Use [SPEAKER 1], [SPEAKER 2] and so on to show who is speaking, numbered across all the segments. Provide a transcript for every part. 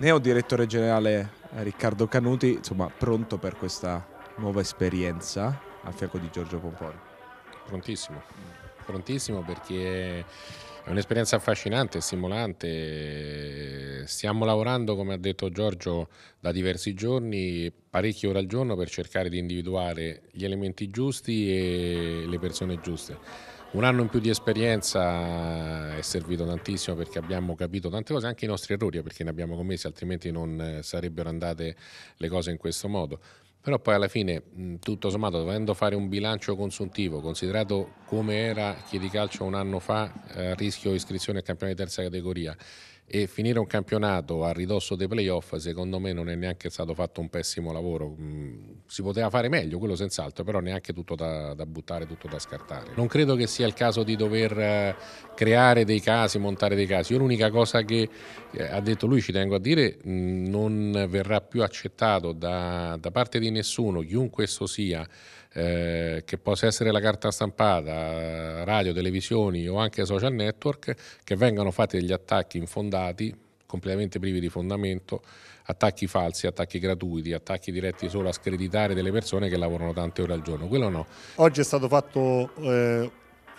[SPEAKER 1] neo direttore generale eh, Riccardo Canuti, insomma, pronto per questa nuova esperienza a fianco di Giorgio Pomponi? Prontissimo, prontissimo perché è un'esperienza affascinante, stimolante stiamo lavorando, come ha detto Giorgio, da diversi giorni, parecchie ore al giorno per cercare di individuare gli elementi giusti e le persone giuste. Un anno in più di esperienza eh, è servito tantissimo perché abbiamo capito tante cose, anche i nostri errori, perché ne abbiamo commessi, altrimenti non eh, sarebbero andate le cose in questo modo. Però poi alla fine, tutto sommato, dovendo fare un bilancio consuntivo, considerato come era chi di calcio un anno fa a eh, rischio iscrizione al campione di terza categoria e finire un campionato a ridosso dei playoff, secondo me non è neanche stato fatto un pessimo lavoro si poteva fare meglio, quello senz'altro, però neanche tutto da, da, buttare, tutto da scartare. Non credo che sia il caso di dover eh, creare dei casi, montare dei casi. Io l'unica cosa che eh, ha detto lui, ci tengo a dire, mm, non verrà più accettato da, da parte di nessuno, chiunque esso sia, eh, che possa essere la carta stampata, radio, televisioni o anche social network, che vengano fatti degli attacchi infondati completamente privi di fondamento, attacchi falsi, attacchi gratuiti, attacchi diretti solo a screditare delle persone che lavorano tante ore al giorno. Quello no.
[SPEAKER 2] Oggi è stato fatto eh,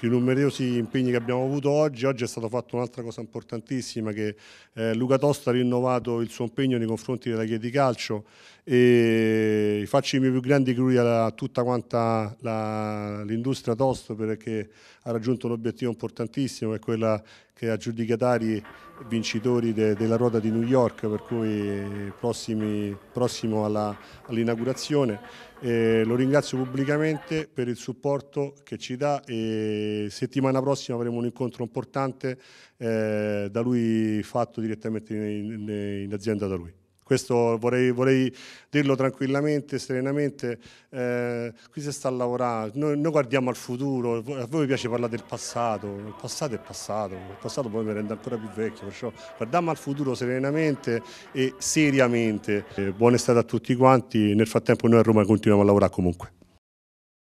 [SPEAKER 2] i numerosi impegni che abbiamo avuto oggi. Oggi è stata fatta un'altra cosa importantissima che eh, Luca Tosta ha rinnovato il suo impegno nei confronti della Chiesa di Calcio e faccio i miei più grandi auguri a tutta quanta l'industria Tosta perché ha raggiunto un obiettivo importantissimo che è quella che ha giudicatari vincitori de, della ruota di New York per cui eh, prossimi, prossimo all'inaugurazione all eh, lo ringrazio pubblicamente per il supporto che ci dà e settimana prossima avremo un incontro importante eh, da lui fatto direttamente in, in, in azienda da lui. Questo vorrei, vorrei dirlo tranquillamente, serenamente, eh, qui si sta lavorando, noi, noi, guardiamo al futuro, a voi piace parlare del passato, il passato è passato, il passato poi mi rende ancora più vecchio, perciò guardiamo al futuro serenamente e seriamente. Eh, buona estate a tutti quanti, nel frattempo noi a Roma continuiamo a lavorare comunque.